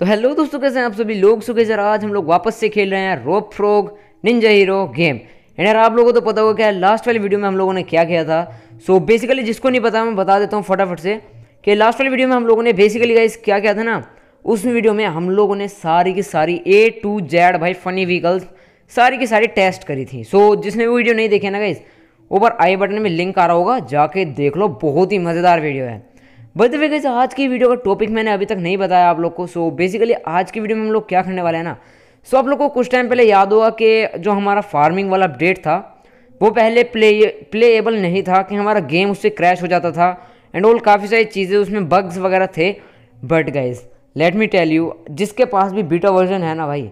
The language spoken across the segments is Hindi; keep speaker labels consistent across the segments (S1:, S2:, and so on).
S1: तो हेलो दोस्तों कैसे हैं आप सभी लोग सुखे सर आज हम लोग वापस से खेल रहे हैं rope frog ninja hero game and यार आप लोगों को तो पता होगा क्या लास्ट वाली वीडियो में हम लोगों ने क्या किया था सो so, बेसिकली जिसको नहीं पता मैं बता देता हूँ फटाफट से कि लास्ट वाली वीडियो में हम लोगों ने बेसिकली गाइस क्या किया था ना उस वीडियो में हम लोगों ने सारी की सारी ए टू जेड भाई फनी व्हीकल्स सारी की सारी टेस्ट करी थी सो so, जिसने वो वीडियो नहीं देखे ना गाइस ऊपर आई बटन में लिंक आ रहा होगा जाके देख लो बहुत ही मज़ेदार वीडियो है बदते हुए कैसे आज की वीडियो का टॉपिक मैंने अभी तक नहीं बताया आप लोग को सो बेसिकली आज की वीडियो में हम लोग क्या करने वाले हैं ना सो आप लोग को कुछ टाइम पहले याद हुआ कि जो हमारा फार्मिंग वाला अपडेट था वो पहले प्ले प्लेएबल नहीं था कि हमारा गेम उससे क्रैश हो जाता था एंड ऑल काफ़ी सारी चीज़ें उसमें बग्स वगैरह थे but guys let me tell you जिसके पास भी बीटा वर्जन है ना भाई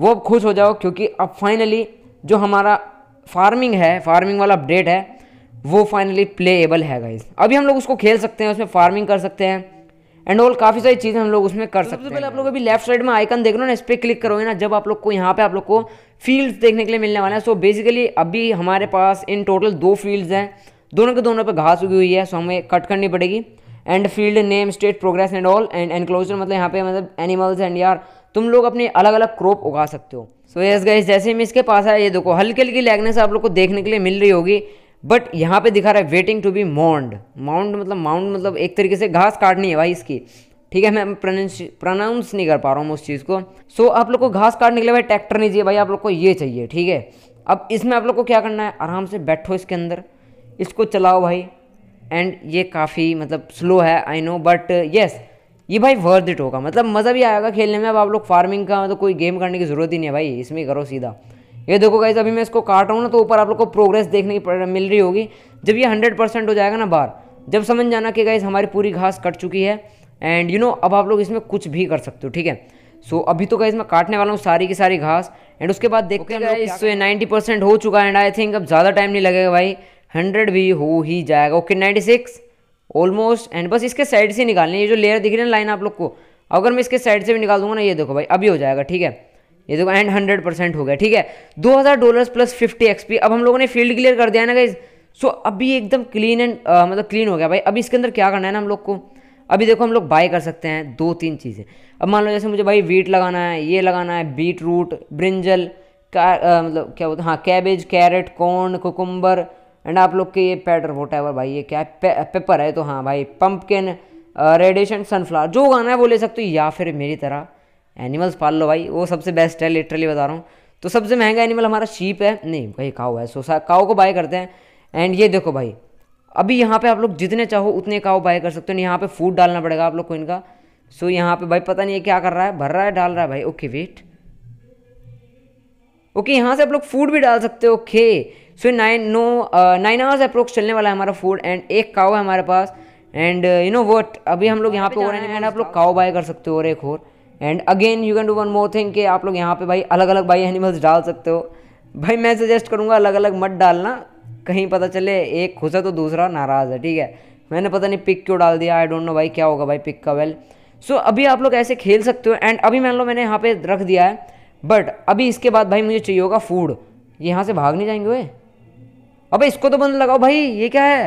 S1: वो अब खुश हो जाओ क्योंकि अब फाइनली जो हमारा फार्मिंग है फार्मिंग वाला अपडेट है वो फाइनली प्लेएबल है गाइज अभी हम लोग उसको खेल सकते हैं उसमें फार्मिंग कर सकते हैं एंड ऑल काफ़ी सारी चीज़ें हम लोग उसमें कर तो सकते हैं पहले आप लोग अभी लेफ्ट साइड में आइकन देख लो ना इस पर क्लिक करोगे ना जब आप लोग को यहाँ पे आप लोग को फील्ड्स देखने के लिए मिलने वाला है सो बेसिकली अभी हमारे पास इन टोटल दो फील्ड्स हैं दोनों के दोनों पे घास उगी हुई है सो हमें कट करनी पड़ेगी and field name state progress and all and enclosure मतलब यहाँ पे मतलब एनिमल्स एंड यार तुम लोग अपने अलग अलग क्रॉप उगा सकते हो सो यस गाइस जैसे ही मैं इसके पास आया ये देखो हल्की हल्की लैगनेस आप लोग को देखने के लिए मिल रही होगी बट यहाँ पे दिखा रहा है waiting to be mound mound मतलब माउंड मतलब एक तरीके से घास काटनी है भाई इसकी ठीक है मैं प्रनाउंस नहीं कर पा रहा हूँ उस चीज़ को सो so, आप लोग को घास काटने के लिए भाई ट्रैक्टर नहीं चाहिए भाई आप लोग को ये चाहिए ठीक है अब इसमें आप लोग को क्या करना है आराम से बैठो इसके अंदर इसको चलाओ भाई एंड ये काफ़ी मतलब स्लो है आई नो बट येस ये भाई वर्थ इट होगा मतलब मज़ा भी आएगा खेलने में अब आप लोग फार्मिंग का मतलब कोई गेम करने की ज़रूरत ही नहीं है भाई इसमें करो सीधा ये देखो गाइज अभी मैं इसको काट रहा हूँ ना तो ऊपर आप लोग को प्रोग्रेस देखने की मिल रही होगी जब ये हंड्रेड परसेंट हो जाएगा ना बार जब समझ जाना कि गाइज हमारी पूरी घास कट चुकी है एंड यू नो अब आप लोग इसमें कुछ भी कर सकते हो ठीक है सो so, अभी तो गाइज मैं काटने वाला हूँ सारी की सारी घास एंड उसके बाद देखते हैं गाइज सो नाइन्टी परसेंट हो चुका है एंड आई थिंक अब ज़्यादा टाइम नहीं लगेगा भाई हंड्रेड भी हो ही जाएगा okay ninety six almost and बस इसके साइड से निकालनी ये जो लेयर दिख रही है ना लाइन आप लोग को अगर मैं इसके साइड से भी निकाल दूंगा ना ये देखो भाई अभी हो जाएगा ठीक है ये देखो एंड हंड्रेड परसेंट हो गया ठीक है दो हज़ार डॉलर्स प्लस फिफ्टी एक्सपी अब हम लोगों ने फील्ड क्लियर कर दिया ना गाइज सो अभी एकदम क्लीन एंड मतलब क्लीन हो गया भाई अभी इसके अंदर क्या करना है ना हम लोग को अभी देखो हम लोग बाय कर सकते हैं दो तीन चीज़ें अब मान लो जैसे मुझे भाई वीट लगाना है ये लगाना है बीट रूट ब्रिंजल का मतलब क्या बोलते हैं हाँ cabbage carrot corn cucumber and आप लोग के ये पैटर वोट है भाई ये क्या है पे, पेपर है तो हाँ भाई पम्पकिन रेडिएशन सनफ्लावर जो उगाना है वो ले सकते हो या फिर मेरी तरह एनिमल्स पाल लो भाई वो सबसे बेस्ट है लिटरली बता रहा हूँ तो सबसे महंगा एनिमल हमारा शीप है नहीं भाई काओ है सोसा काओ को बाय करते हैं एंड ये देखो भाई अभी यहाँ पे आप लोग जितने चाहो उतने काओ बाय कर सकते हो यहाँ पे फूड डालना पड़ेगा आप लोग को इनका सो यहाँ पे भाई पता नहीं है क्या कर रहा है भर रहा है डाल रहा है भाई ओके वेट ओके यहाँ से आप लोग फूड भी डाल सकते हो okay so nine no nine hours approx चलने वाला है हमारा फूड एंड एक काओ है हमारे पास एंड यू नो वट अभी हम लोग यहाँ पे हो रहे हैं एंड आप लोग काओ बाय कर सकते हो और एक और and again you can do one more thing कि आप लोग यहाँ पे भाई अलग अलग भाई एनिमल्स डाल सकते हो भाई मैं सजेस्ट करूँगा अलग अलग मत डालना कहीं पता चले एक खुश है तो दूसरा नाराज़ है ठीक है मैंने पता नहीं पिक क्यों डाल दिया आई डोंट नो भाई क्या होगा भाई पिक का वेल सो so, अभी आप लोग ऐसे खेल सकते हो एंड अभी मान लो मैंने यहाँ पे रख दिया है बट अभी इसके बाद भाई मुझे चाहिए होगा फूड यहाँ से भाग नहीं जाएंगे वे अबे इसको तो बंद लगाओ भाई ये क्या है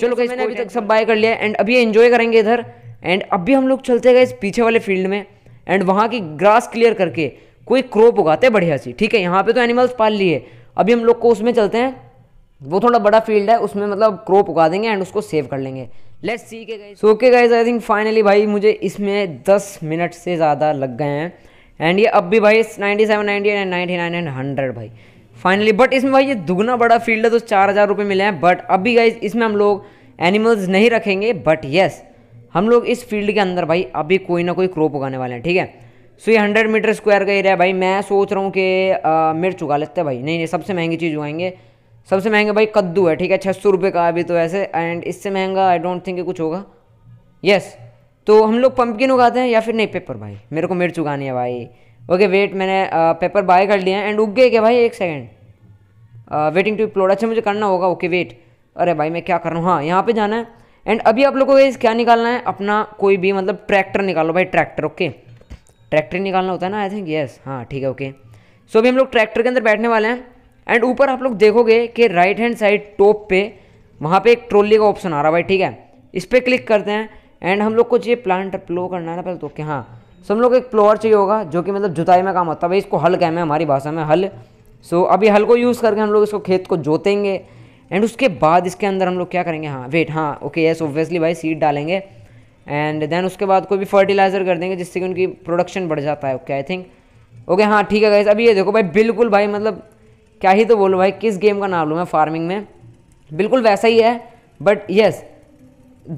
S1: चलो तो कहीं अभी तक सब बाय कर लिया एंड अभी एंजॉय करेंगे इधर एंड अभी हम लोग चलते गए इस पीछे वाले फील्ड में एंड वहाँ की ग्रास क्लियर करके कोई क्रॉप उगाते बढ़िया सी ठीक है यहाँ पे तो एनिमल्स पाल लिए अभी हम लोग को उसमें चलते हैं वो थोड़ा बड़ा फील्ड है उसमें मतलब क्रॉप उगा देंगे एंड उसको सेव कर लेंगे लेट्स सी के guys okay guys I think finally भाई मुझे इसमें 10 मिनट से ज़्यादा लग गए हैं एंड ये अब भी भाई ninety seven ninety and ninety nine and hundred भाई फाइनली बट इसमें भाई ये दुगना बड़ा फील्ड है तो चार हज़ार रुपये मिले हैं बट अभी गाइज इसमें हम लोग एनिमल्स नहीं रखेंगे बट येस yes, हम लोग इस फील्ड के अंदर भाई अभी कोई ना कोई क्रॉप उगाने वाले हैं ठीक है सो ये हंड्रेड मीटर स्क्वायर का एरिया है भाई मैं सोच रहा हूँ कि मिर्च उगा लेते हैं भाई नहीं नहीं सबसे महंगी चीज़ उगाएंगे सबसे महंगा भाई कद्दू है ठीक है छः सौ रुपये का अभी तो ऐसे एंड इससे महंगा आई डोंट थिंक कुछ होगा यस yes, तो हम लोग पम्पकिन उगाते हैं या फिर नहीं पेपर भाई मेरे को मिर्च उगानी है भाई ओके वेट मैंने पेपर बाय कर लिया एंड उग गए क्या भाई एक सेकेंड वेटिंग टू प्लोड अच्छा मुझे करना होगा ओके वेट अरे भाई मैं क्या कर रहा हूँ हाँ यहाँ पर जाना है एंड अभी आप लोगों को क्या निकालना है अपना कोई भी मतलब ट्रैक्टर निकालो भाई ट्रैक्टर ओके ट्रैक्टर निकालना होता है ना आई थिंक यस हाँ ठीक है ओके सो अभी हम लोग ट्रैक्टर के अंदर बैठने वाले हैं एंड ऊपर आप लोग देखोगे कि राइट हैंड साइड टॉप पे वहाँ पे एक ट्रॉली का ऑप्शन आ रहा है भाई ठीक है इस पर क्लिक करते हैं एंड हम लोग को चाहिए प्लांट प्लो करना है ना पहले तो ओके हाँ सो हम लोग एक प्लोअर चाहिए होगा जो कि मतलब जुताई में काम आता है भाई इसको हल कहना है हमारी भाषा में हल सो अभी हल को यूज़ करके हम लोग इसको खेत को जोतेंगे एंड उसके बाद इसके अंदर हम लोग क्या करेंगे हाँ वेट हाँ ओके येस ऑब्वियसली भाई सीड डालेंगे एंड देन उसके बाद कोई भी फर्टिलाइज़र कर देंगे जिससे कि उनकी प्रोडक्शन बढ़ जाता है ओके आई थिंक ओके हाँ ठीक है गाइज अभी ये देखो भाई बिल्कुल भाई मतलब क्या ही तो बोलूँ भाई किस गेम का नाम लूँ मैं फार्मिंग में बिल्कुल वैसा ही है बट येस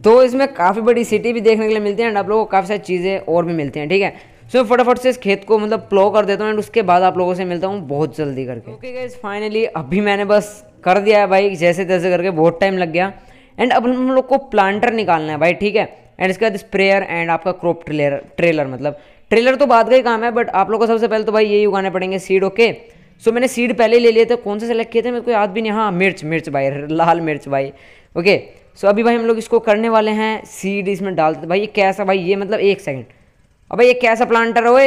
S1: दो इसमें काफ़ी बड़ी सिटी भी देखने के लिए मिलती है एंड आप लोगों को काफ़ी सारी चीज़ें और भी मिलती हैं ठीक है सो so, फटाफट से इस खेत को मतलब प्लो कर देता हूँ एंड उसके बाद आप लोगों से मिलता हूँ बहुत जल्दी करके ओके गाइज फाइनली अभी मैंने बस कर दिया है भाई जैसे तैसे करके बहुत टाइम लग गया एंड अब हम लोग को प्लांटर निकालना है भाई ठीक है एंड इसके बाद स्प्रेयर एंड आपका क्रॉप ट्रेलर ट्रेलर मतलब ट्रेलर तो बाद का ही काम है बट आप लोग को सबसे पहले तो भाई यही उगाने पड़ेंगे सीड ओके सो मैंने सीड पहले ले लिए थे कौन से सेलेक्ट किए थे मेरे को याद भी नहीं हाँ मिर्च मिर्च भाई लाल मिर्च भाई ओके सो अभी भाई हम लोग इसको करने वाले हैं सीड इसमें डालते भाई ये कैसा भाई ये मतलब एक सेकेंड अब भाई ये कैसा प्लांटर हो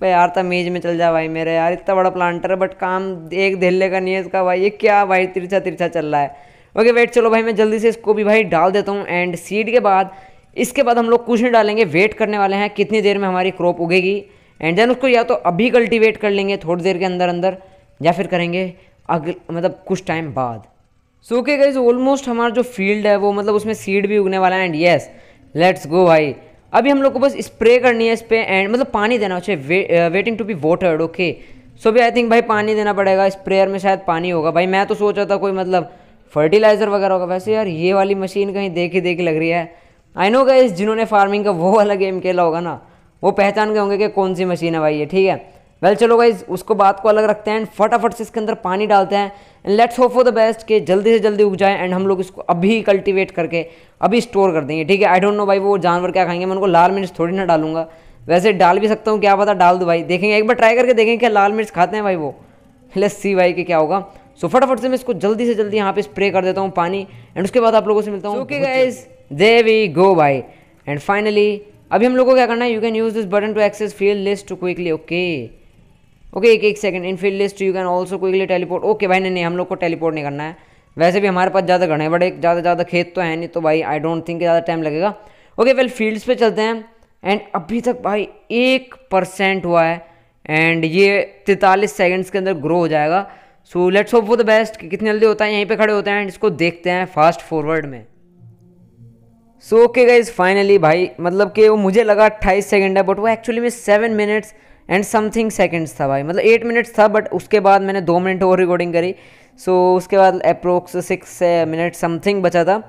S1: भाई यार तमीज में चल जा भाई मेरे यार इतना बड़ा प्लांटर है बट काम एक धेल्ले का नहीं है इसका भाई ये क्या भाई तिरछा तिरछा चल रहा है ओके वेट चलो भाई मैं जल्दी से इसको भी भाई डाल देता हूँ एंड सीड के बाद इसके बाद हम लोग कुछ नहीं डालेंगे वेट करने वाले हैं कितनी देर में हमारी क्रॉप उगेगी एंड देन उसको या तो अभी कल्टीवेट कर लेंगे थोड़ी देर के अंदर अंदर या फिर करेंगे अगले मतलब कुछ टाइम बाद सो के गाइज ऑलमोस्ट हमारा जो फील्ड है वो मतलब उसमें सीड भी उगने वाला है एंड येस लेट्स गो भाई अभी हम लोग को बस स्प्रे करनी है इस पर एंड मतलब पानी देना चाहिए way, waiting to be watered okay so भी आई थिंक भाई पानी देना पड़ेगा स्प्रेयर में शायद पानी होगा भाई मैं तो सोच रहा था कोई मतलब फर्टिलाइज़र वगैरह होगा वैसे यार ये वाली मशीन कहीं देखी देखी लग रही है आई नो गाइस जिन्होंने फार्मिंग का वो वाला गेम खेला होगा ना वो पहचान गए होंगे कि कौन सी मशीन है भाई ये ठीक है वेल चलो गाइज उसको बात को अलग रखते हैं एंड फटाफट से इसके अंदर पानी डालते हैं and let's hope for the best कि जल्दी से जल्दी उग जाए एंड हम लोग इसको अभी कल्टिवेट करके अभी स्टोर कर देंगे ठीक है आई डोंट नो भाई वो जानवर क्या खाएंगे मैं उनको लाल मिर्च थोड़ी ना डालूंगा वैसे डाल भी सकता हूँ क्या पता डाल दो भाई देखेंगे एक बार ट्राई करके देखेंगे क्या लाल मिर्च खाते हैं भाई वो लेट्स सी भाई के क्या होगा सो फटाफट से मैं इसको जल्दी से जल्दी यहाँ पे स्प्रे कर देता हूँ पानी एंड उसके बाद आप लोगों से मिलता हूँ okay guys there we go भाई एंड फाइनली अभी हम लोग को क्या करना है you can use this button to access field list to quickly okay okay एक एक second in field list you can also लिए टेलीपोर्ट ओके भाई नहीं नहीं हम लोग को टेलीपोर्ट नहीं करना है वैसे भी हमारे पास ज़्यादा घने बड़े ज़्यादा ज़्यादा खेत तो है नहीं तो भाई आई डोंट थिंक ज़्यादा टाइम लगेगा ओके वेल फील्ड्स पे चलते हैं एंड अभी तक भाई एक परसेंट हुआ है एंड ये तैंतालीस सेकेंड्स के अंदर ग्रो हो जाएगा सो लेट्स होप वो द बेस्ट कि कितने जल्दी होता है यहीं पे खड़े होते हैं एंड इसको देखते हैं फास्ट फॉरवर्ड में सो ओके गाइज फाइनली भाई मतलब कि वो मुझे लगा अट्ठाईस सेकेंड है बट वो एक्चुअली में seven minutes and something seconds था भाई मतलब एट मिनट्स था बट उसके बाद मैंने दो मिनट और रिकॉर्डिंग करी सो so, उसके बाद अप्रोक्स सिक्स मिनट समथिंग बचा था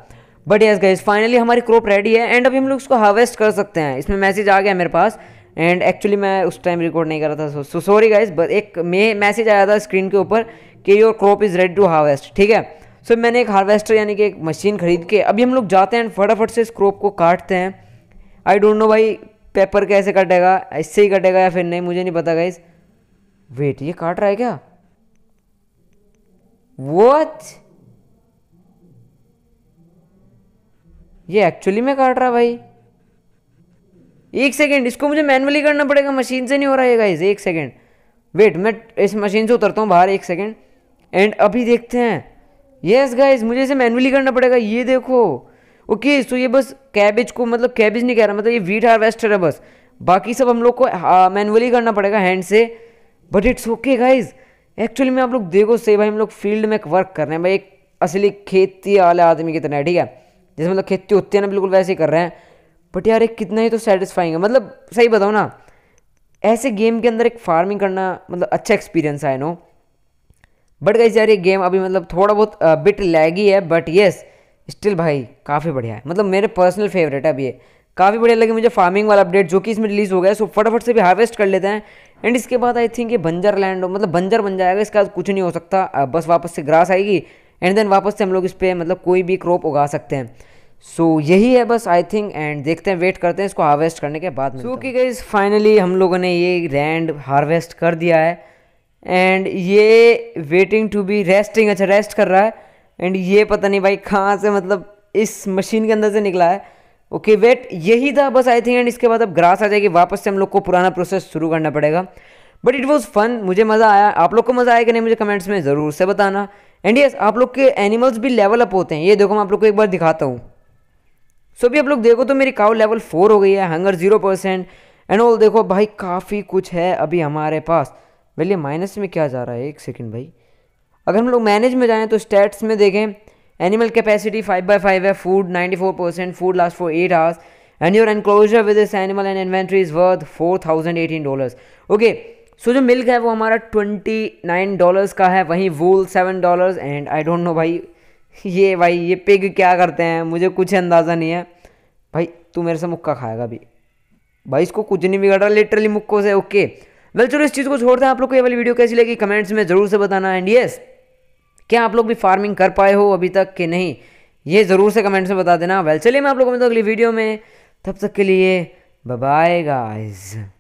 S1: बट यस गाइज फाइनली हमारी क्रॉप रेडी है एंड अभी हम लोग इसको हार्वेस्ट कर सकते हैं इसमें मैसेज आ गया मेरे पास एंड एक्चुअली मैं उस टाइम रिकॉर्ड नहीं कर रहा था सो सॉरी गाइज बट एक मे मैसेज आया था स्क्रीन के ऊपर कि your crop is ready to harvest ठीक है सो so, मैंने एक हार्वेस्टर यानी कि एक मशीन खरीद के अभी हम लोग जाते हैं फटाफट से इस क्रॉप को काटते हैं आई डोंट नो भाई पेपर कैसे कटेगा ऐसे ही कटेगा या फिर नहीं मुझे नहीं पता गाइस वेट ये काट रहा है क्या वॉच ये एक्चुअली में काट रहा भाई एक सेकेंड इसको मुझे मैनुअली करना पड़ेगा मशीन से नहीं हो रहा है गाइज एक सेकेंड वेट मैं इस मशीन से उतरता हूँ बाहर एक सेकेंड एंड अभी देखते हैं यस yes, गाइज मुझे इसे मैनुअली करना पड़ेगा ये देखो ओके सो ये बस कैबेज को मतलब कैबेज नहीं कह रहा मतलब ये वीट हार्वेस्टर है बस बाकी सब हम लोग को मैनुअली करना पड़ेगा हैंड से but it's okay guys actually में आप लोग देखो से भाई हम लोग फील्ड में वर्क कर रहे हैं भाई एक असली खेती वाले आदमी की तरह ठीक है जैसे मतलब खेती होती है ना बिल्कुल वैसे ही कर रहे हैं बट यार एक कितना ही तो सेटिस्फाइंग है मतलब सही बताओ ना ऐसे गेम के अंदर एक फार्मिंग करना मतलब अच्छा एक्सपीरियंस है नो बट गाइज यार ये गेम अभी मतलब थोड़ा बहुत बिट लैगी है बट येस yes, स्टिल भाई काफ़ी बढ़िया है मतलब मेरे पर्सनल फेवरेट है अब ये काफ़ी बढ़िया लगे मुझे फार्मिंग वाला अपडेट जो कि इसमें रिलीज़ हो गया है सो फटाफट से भी हार्वेस्ट कर लेते हैं एंड इसके बाद आई थिंक ये बंजर लैंड हो मतलब बंजर बन जाएगा इसका कुछ नहीं हो सकता बस वापस से ग्रास आएगी एंड देन वापस से हम लोग इस पर मतलब कोई भी क्रॉप उगा सकते हैं सो so, यही है बस आई थिंक एंड देखते हैं वेट करते हैं इसको हार्वेस्ट करने के बाद सो कि गई फाइनली हम लोगों ने ये रैंड हार्वेस्ट कर दिया है एंड ये वेटिंग टू बी रेस्टिंग अच्छा रेस्ट कर रहा है एंड ये पता नहीं भाई कहाँ से मतलब इस मशीन के अंदर से निकला है ओके okay, वेट यही था बस आई थिंक एंड इसके बाद अब ग्रास आ जाएगी वापस से हम लोग को पुराना प्रोसेस शुरू करना पड़ेगा बट इट वॉज़ फन मुझे मज़ा आया आप लोग को मज़ा आया कि नहीं मुझे कमेंट्स में ज़रूर से बताना एंड यस आप लोग के एनिमल्स भी लेवल अप होते हैं ये देखो मैं आप लोग को एक बार दिखाता हूँ सो so, भी आप लोग देखो तो मेरी काउ लेवल फोर हो गई है hunger zero percent and all देखो भाई काफ़ी कुछ है अभी हमारे पास बोलिए माइनस में क्या जा रहा है एक सेकेंड भाई अगर हम लोग मैनेज में जाएँ तो स्टैट्स में देखें animal capacity five by five है food ninety four percent food last for eight hours and your enclosure with this animal and inventory is worth four thousand eighteen dollars okay so जो मिल्क है वो हमारा ट्वेंटी नाइन डॉलर्स का है वहीं wool seven dollars and I don't know भाई ये भाई ये पिग क्या करते हैं मुझे कुछ अंदाज़ा नहीं है भाई तू मेरे से मुक्का खाएगा अभी भाई इसको कुछ नहीं बिगड़ रहा लिटरली मुक्को से ओके वेल चलो इस चीज़ को छोड़ते हैं आप लोग को ये वाली वीडियो कैसी लगी कमेंट्स में ज़रूर से बताना एंड येस yes, क्या आप लोग भी फार्मिंग कर पाए हो अभी तक कि नहीं ये ज़रूर से कमेंट्स में बता देना वेल चलिए मैं आप लोगों को मिलता हूँ अगली वीडियो में तब तक के लिए बाय गाइज़